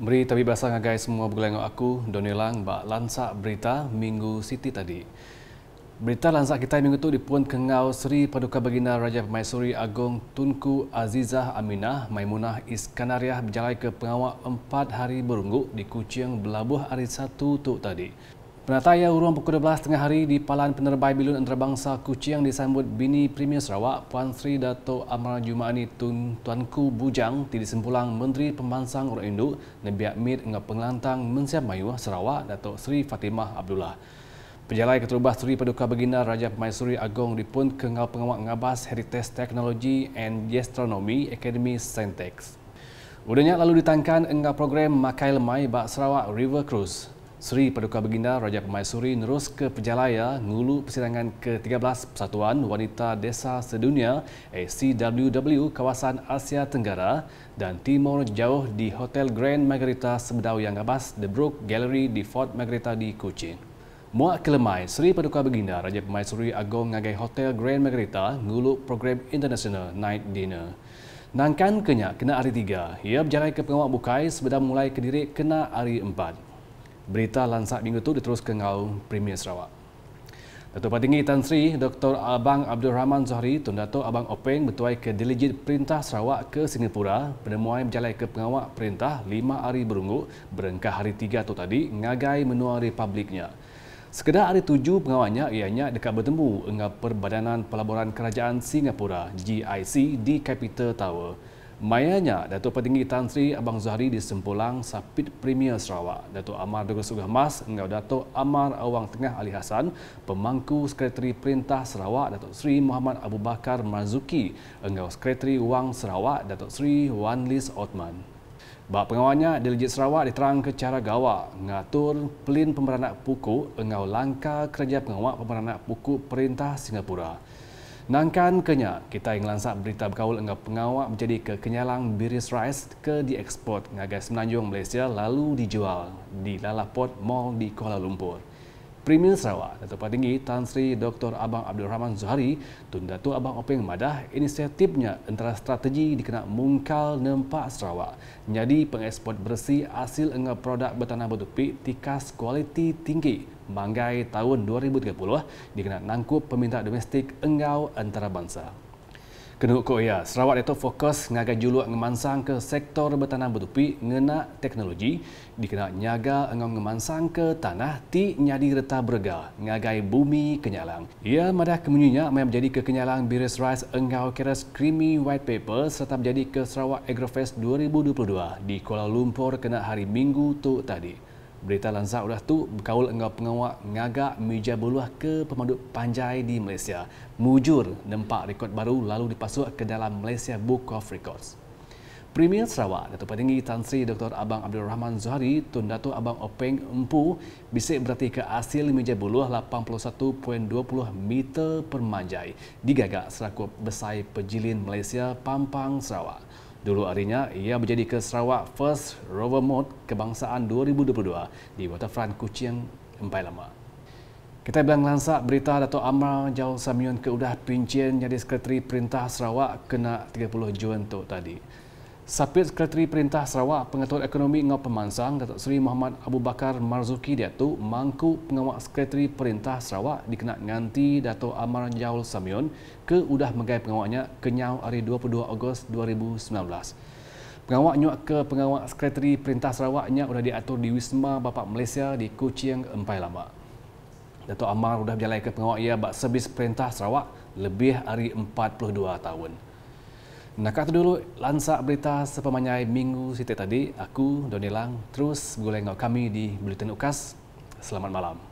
Beri tapi biasa guys semua bergelengok aku, Doni Lang, bak lansak berita Minggu Siti tadi. Berita lansak kita minggu tu dipun kengau Seri Paduka Baginda Raja Permaisuri Agong Tunku Azizah Aminah Maimunah Iskandariah berjalan ke pengawal empat hari berunggu di Kucing Belabuh hari satu tu tadi. Penataya uruang pukul 12 tengah hari di Palan Penerbai Bilun Antarabangsa Kuching disambut Bini Premier Sarawak Puan Sri Dato Amar Jumaani Tun Tuanku Bujang tidak sempulang Menteri Pemansang Orang Induk, Nabi Mid dengan Penglantang Mensiap Mayu Sarawak Dato Sri Fatimah Abdullah. Penjalai Keterubah Seri Paduka Begina Raja Pemaisuri Agong dipun kengal pengawak ngabas Heritage Technology and Gastronomy Academy Saintex. Udahnya lalu ditangkan enggak program Makai Lemai Bak Sarawak River Cruise. Seri Paduka Baginda Raja Permaisuri nerus ke Pejalaya ngulu persidangan ke-13 Persatuan Wanita Desa Sedunia ACWW Kawasan Asia Tenggara dan Timur Jauh di Hotel Grand Margarita Semedau Yang Abbas The Brook Gallery di Fort Margarita di Kuching. Muak kelemai, Seri Paduka Baginda Raja Permaisuri Agong Ngagai Hotel Grand Margarita ngulu program International Night Dinner. Nangkan kenyak kena hari tiga. Ia berjalan ke pengawak bukai sebelum mulai kediri kena hari empat berita lansak minggu itu diteruskan oleh Premier Sarawak. Datuk Patinggi Tan Sri Dr. Abang Abdul Rahman Zohri Tun Datuk Abang Openg bertuai ke Diligit Perintah Sarawak ke Singapura penemuan berjalan ke pengawak perintah lima hari berunggu berengkah hari tiga tu tadi ngagai menua republiknya. Sekedar hari tujuh pengawaknya ianya dekat bertemu dengan Perbadanan Pelaburan Kerajaan Singapura GIC di Capital Tower. Mayanya datuk Petinggi Tan Sri Abang Zahri di Sempulang Sapit Premier Sarawak. datuk Amar Dugus Sugah Mas dengan Dato' Amar Awang Tengah Ali Hasan, pemangku Sekretari Perintah Sarawak datuk Sri Muhammad Abu Bakar Marzuki dengan Sekretari Wang Sarawak datuk Sri Wan Lis Othman. Bak pengawannya di Legit Sarawak diterang ke cara gawa, mengatur pelin pemeranak pukul, dengan langkah kerja pengawak pemeranak pukul Perintah Singapura. Nangkan Kenya, kita yang lansak berita berkaul dengan pengawak menjadi ke biris rice ke diekspor ngagai semenanjung Malaysia lalu dijual di Lalaport Mall di Kuala Lumpur. Premier Sarawak Dato' Patinggi Tan Sri Dr. Abang Abdul Rahman Zuhari Tun Dato' Abang Openg Madah inisiatifnya antara strategi dikenal mungkal nempak Sarawak jadi pengekspor bersih hasil dengan produk bertanah bertupik tikas kualiti tinggi manggai tahun 2030 dikenal nangkup peminta domestik engau antara bangsa. Kenuk ya, Sarawak itu fokus ngaga juluk ngemansang ke sektor bertanam bertupi ngena teknologi dikenal nyaga ngong ngemansang ke tanah ti nyadi reta berga ngagai bumi kenyalang. Ia ya, madah kemunyinya yang menjadi ke kenyalang biris rice engau keras creamy white paper serta menjadi ke Sarawak Agrofest 2022 di Kuala Lumpur kena hari Minggu tu tadi. Berita lansak udah tu berkaul enggak pengawak ngagak meja buluh ke pemandu panjai di Malaysia. Mujur nempak rekod baru lalu dipasuk ke dalam Malaysia Book of Records. Premier Sarawak, Datuk Petinggi Tan Sri Dr. Abang Abdul Rahman Zuhari, Tun Datuk Abang Openg Empu, bisik berarti ke hasil meja buluh 81.20 meter permanjai digagak serakup besai pejilin Malaysia Pampang Sarawak. Dulu harinya, ia menjadi ke Sarawak First Rover Mode Kebangsaan 2022 di Waterfront Kuching, Empai Lama. Kita bilang langsak berita Dato' Amar Jauh Samyun ke Udah Pincin jadi Sekretari Perintah Sarawak kena 30 Jun tu tadi. Sapir Sekretari Perintah Sarawak Pengatur Ekonomi Ngau Pemansang Datuk Seri Muhammad Abu Bakar Marzuki dia mangku pengawal Sekretari Perintah Sarawak dikenak nganti Datuk Amar Jaul Samion ke udah megai pengawalnya kenyau hari 22 Ogos 2019. Pengawal nyuak ke pengawal Sekretari Perintah Sarawaknya udah diatur di Wisma Bapak Malaysia di Kuching Empai Lama. Datuk Amar udah berjalan ke pengawal ia buat servis Perintah Sarawak lebih hari 42 tahun. Nah kata dulu lansa berita sepemanyai minggu si tadi, aku Doni Lang terus boleh kami di Bulletin Ukas. Selamat malam.